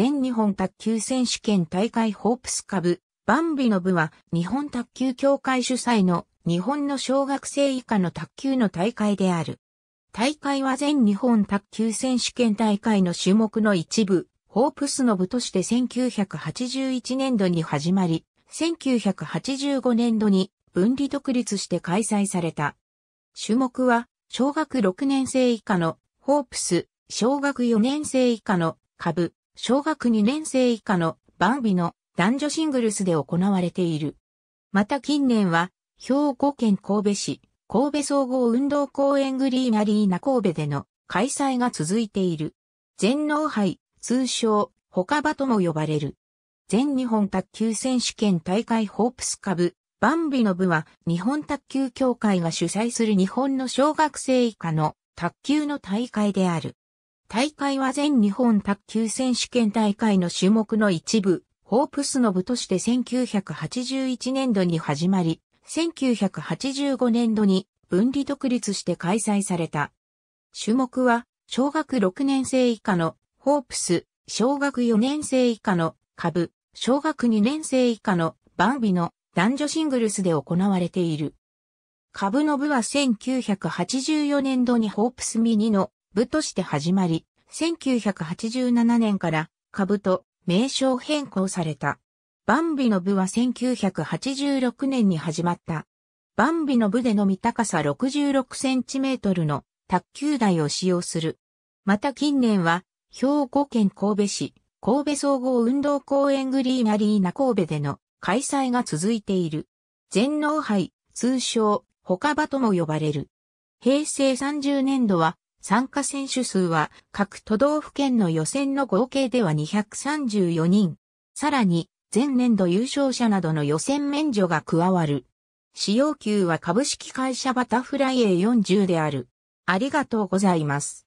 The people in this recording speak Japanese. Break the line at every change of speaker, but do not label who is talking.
全日本卓球選手権大会ホープス株、バンビの部は日本卓球協会主催の日本の小学生以下の卓球の大会である。大会は全日本卓球選手権大会の種目の一部、ホープスの部として1981年度に始まり、1985年度に分離独立して開催された。種目は、小学6年生以下のホープス、小学4年生以下の株、小学2年生以下のバンビの男女シングルスで行われている。また近年は、兵庫県神戸市、神戸総合運動公園グリーンアリーナ神戸での開催が続いている。全農杯、通称、他場とも呼ばれる。全日本卓球選手権大会ホープスカブ、バンビの部は日本卓球協会が主催する日本の小学生以下の卓球の大会である。大会は全日本卓球選手権大会の種目の一部、ホープスの部として1981年度に始まり、1985年度に分離独立して開催された。種目は、小学6年生以下のホープス、小学4年生以下の株、小学2年生以下のバンビの男女シングルスで行われている。株の部は1984年度にホープスミニの部として始まり、1987年から株と名称変更された。バンビの部は1986年に始まった。バンビの部でのみ高さ66センチメートルの卓球台を使用する。また近年は、兵庫県神戸市、神戸総合運動公園グリーンアリーナ神戸での開催が続いている。全農杯、通称、他場とも呼ばれる。平成30年度は、参加選手数は各都道府県の予選の合計では234人。さらに、前年度優勝者などの予選免除が加わる。使用級は株式会社バタフライ A40 である。ありがとうございます。